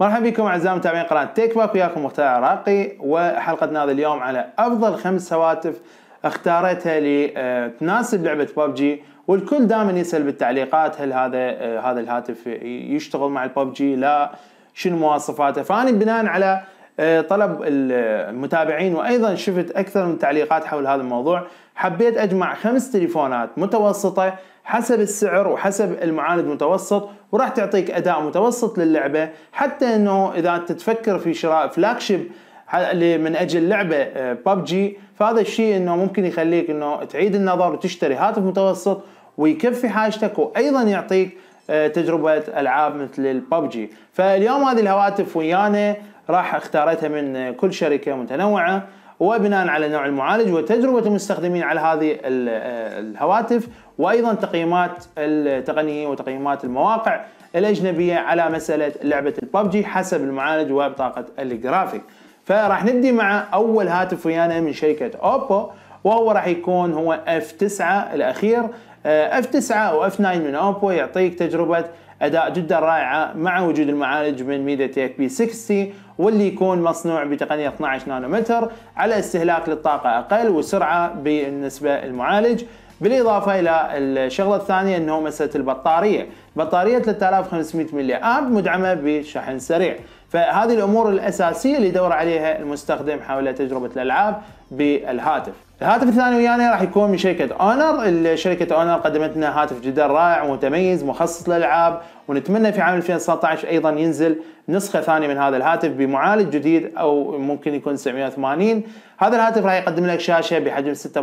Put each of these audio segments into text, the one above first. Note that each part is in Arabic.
مرحبا بكم اعزائي متابعين قناه تيك باك وياكم مختار عراقي وحلقتنا هذا اليوم على افضل خمس هواتف اختارتها لتناسب آه، لعبه ببجي والكل دائما يسال بالتعليقات هل هذا آه، هذا الهاتف يشتغل مع الببجي لا شنو مواصفاته فانا بناء على آه، طلب المتابعين وايضا شفت اكثر من تعليقات حول هذا الموضوع حبيت اجمع خمس تليفونات متوسطه حسب السعر وحسب المعالج متوسط وراح تعطيك اداء متوسط للعبه حتى انه اذا انت تفكر في شراء شيب من اجل لعبه ببجي آه، فهذا الشيء انه ممكن يخليك انه تعيد النظر وتشتري هاتف متوسط ويكفي حاجتك وايضا يعطيك آه، تجربه العاب مثل الببجي فاليوم هذه الهواتف ويانا راح اختارتها من كل شركه متنوعه وبناء على نوع المعالج وتجربه المستخدمين على هذه آه، الهواتف وايضا تقييمات التقنيه وتقييمات المواقع الاجنبيه على مساله لعبه الببجي حسب المعالج وبطاقه الجرافيك فراح نبدي مع اول هاتف ويانا من شركه اوبو وهو راح يكون هو اف 9 الاخير اف آه، 9 او اف 9 من اوبو يعطيك تجربه اداء جدا رائعه مع وجود المعالج من ميديا تيك بي 60 واللي يكون مصنوع بتقنيه 12 نانومتر على استهلاك للطاقه اقل وسرعه بالنسبه للمعالج بالاضافه الى الشغله الثانيه انه مساله البطاريه، بطاريه 3500 ملي آب مدعمه بشحن سريع، فهذه الامور الاساسيه اللي يدور عليها المستخدم حول تجربه الالعاب بالهاتف. الهاتف الثاني ويانا راح يكون من شركه اونر، شركه اونر قدمت لنا هاتف جدا رائع ومتميز مخصص للالعاب ونتمنى في عام 2019 ايضا ينزل نسخه ثانيه من هذا الهاتف بمعالج جديد او ممكن يكون 980 هذا الهاتف راح يقدم لك شاشه بحجم 6.3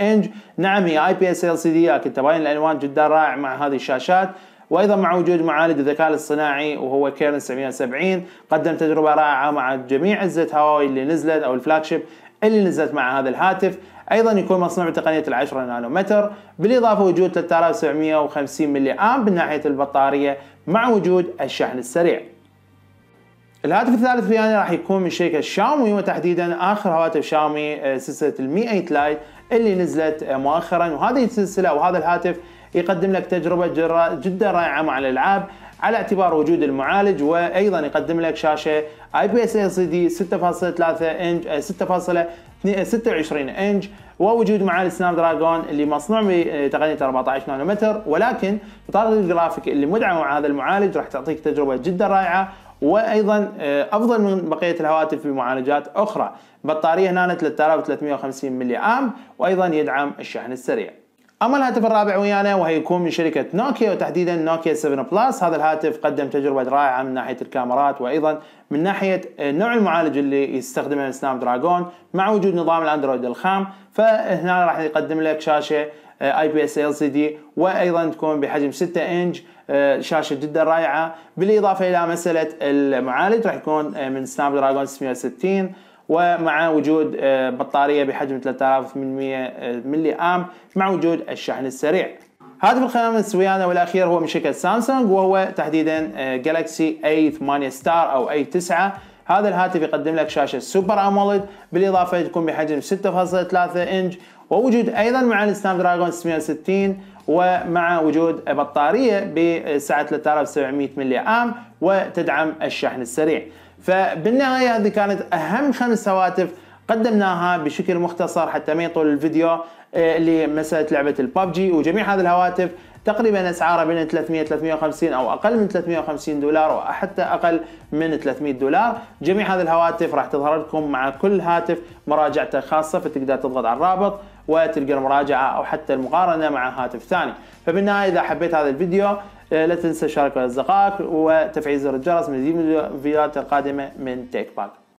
انج نعم هي اي بي اس ال سي دي لكن تباين الالوان جدا رائع مع هذه الشاشات وايضا مع وجود معالج الذكاء الاصطناعي وهو كيرن 770 قدم تجربه رائعه مع جميع اجهزه هواوي اللي نزلت او الفلاج اللي نزلت مع هذا الهاتف ايضا يكون مصنوع بتقنيه ال10 نانومتر بالاضافه وجود 3750 ملي ام من ناحيه البطاريه مع وجود الشحن السريع الهاتف الثالث في راح يكون من شركه شاومي وتحديدا اخر هواتف شاومي آه، سلسله المي 100 لايت اللي نزلت آه، مؤخرا وهذه السلسله وهذا الهاتف يقدم لك تجربة جدا رائعة مع الألعاب على اعتبار وجود المعالج وايضا يقدم لك شاشه اي بي اس سي دي 6.3 انج 6.26 آه، آه، انج ووجود معالج سناب دراجون اللي مصنوع بتقنيه آه، 14 نانومتر ولكن بطاقه الجرافيك اللي مدعمه مع هذا المعالج راح تعطيك تجربه جدا رائعه وايضا افضل من بقيه الهواتف بمعالجات اخرى بطاريه هنا 3350 ملي ام وايضا يدعم الشحن السريع اما الهاتف الرابع ويانا يكون من شركه نوكيا وتحديدا نوكيا 7 بلس هذا الهاتف قدم تجربه رائعه من ناحيه الكاميرات وايضا من ناحيه نوع المعالج اللي يستخدمه سناب دراجون مع وجود نظام الاندرويد الخام فهنا راح يقدم لك شاشه اي بي اس ال سي دي وايضا تكون بحجم 6 انج آه، شاشه جدا رائعه بالاضافه الى مساله المعالج راح يكون آه، من سناب دراجون 660 ومع وجود آه، بطارية بحجم 3800 آه، ملي آم مع وجود الشحن السريع هاتف الخامس ويانا والاخير هو من شركه سامسونج وهو تحديدا جالكسي اي 8 ستار او اي 9 هذا الهاتف يقدم لك شاشه سوبر اموليد بالاضافه تكون بحجم 6.3 انج ووجود ايضا مع السناب دراجون 660 ومع وجود بطاريه بسعه 3700 ملي ام وتدعم الشحن السريع. فبالنهايه هذه كانت اهم خمس هواتف قدمناها بشكل مختصر حتى ما يطول الفيديو آه، اللي مساله لعبه الببجي وجميع هذه الهواتف تقريبا اسعارها بين 300 350 او اقل من 350 دولار وحتى اقل من 300 دولار، جميع هذه الهواتف راح تظهر لكم مع كل هاتف مراجعته خاصه فتقدر تضغط على الرابط وتلقى المراجعه او حتى المقارنه مع هاتف ثاني، فبالنهايه اذا حبيت هذا الفيديو لا تنسى شارك مع أصدقائك وتفعيل زر الجرس مزيد من الفيديوهات القادمة من تيك باك